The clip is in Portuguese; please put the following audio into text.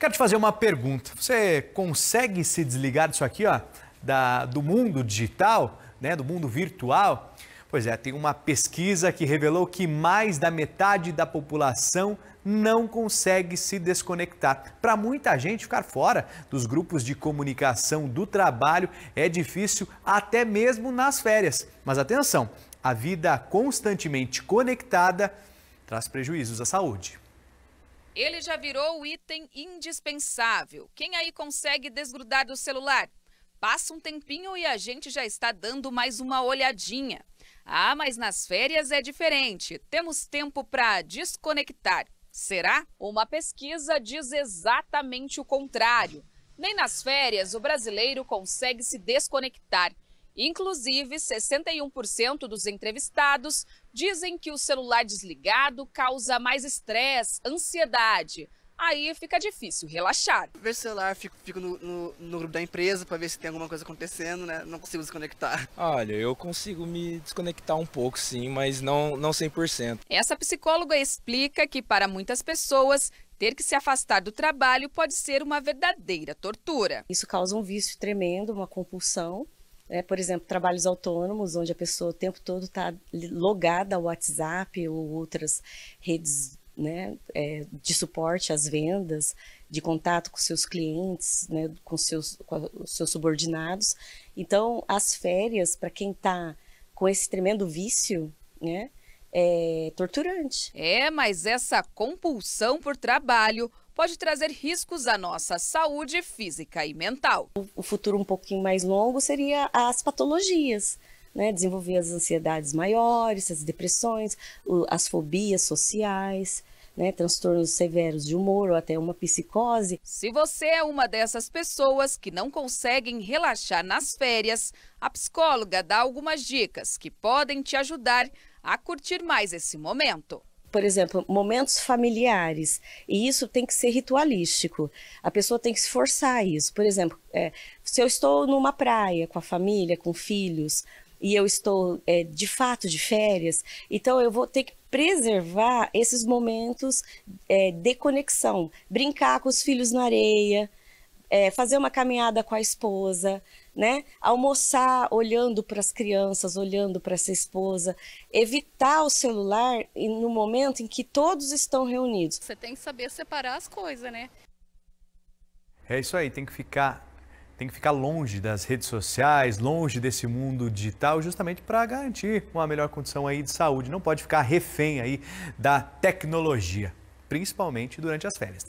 Quero te fazer uma pergunta. Você consegue se desligar disso aqui, ó, da, do mundo digital, né, do mundo virtual? Pois é, tem uma pesquisa que revelou que mais da metade da população não consegue se desconectar. Para muita gente, ficar fora dos grupos de comunicação do trabalho é difícil até mesmo nas férias. Mas atenção, a vida constantemente conectada traz prejuízos à saúde. Ele já virou o item indispensável. Quem aí consegue desgrudar do celular? Passa um tempinho e a gente já está dando mais uma olhadinha. Ah, mas nas férias é diferente. Temos tempo para desconectar. Será? Uma pesquisa diz exatamente o contrário. Nem nas férias o brasileiro consegue se desconectar. Inclusive, 61% dos entrevistados dizem que o celular desligado causa mais estresse, ansiedade. Aí fica difícil relaxar. Vejo o celular, fico, fico no, no, no, grupo da empresa para ver se tem alguma coisa acontecendo, né? Não consigo desconectar. Olha, eu consigo me desconectar um pouco, sim, mas não, não 100%. Essa psicóloga explica que para muitas pessoas ter que se afastar do trabalho pode ser uma verdadeira tortura. Isso causa um vício tremendo, uma compulsão. É, por exemplo, trabalhos autônomos, onde a pessoa o tempo todo está logada ao WhatsApp ou outras redes né, é, de suporte às vendas, de contato com seus clientes, né, com, seus, com os seus subordinados. Então, as férias, para quem está com esse tremendo vício, né, é torturante. É, mas essa compulsão por trabalho pode trazer riscos à nossa saúde física e mental. O futuro um pouquinho mais longo seria as patologias. Né, desenvolver as ansiedades maiores, as depressões, as fobias sociais, né, transtornos severos de humor ou até uma psicose. Se você é uma dessas pessoas que não conseguem relaxar nas férias, a psicóloga dá algumas dicas que podem te ajudar a curtir mais esse momento por exemplo, momentos familiares. E isso tem que ser ritualístico. A pessoa tem que se forçar a isso. Por exemplo, é, se eu estou numa praia com a família, com filhos, e eu estou é, de fato de férias, então eu vou ter que preservar esses momentos é, de conexão. Brincar com os filhos na areia, é, fazer uma caminhada com a esposa, né? Almoçar olhando para as crianças, olhando para essa esposa, evitar o celular no momento em que todos estão reunidos. Você tem que saber separar as coisas, né? É isso aí, tem que ficar tem que ficar longe das redes sociais, longe desse mundo digital, justamente para garantir uma melhor condição aí de saúde. Não pode ficar refém aí da tecnologia, principalmente durante as férias. Tem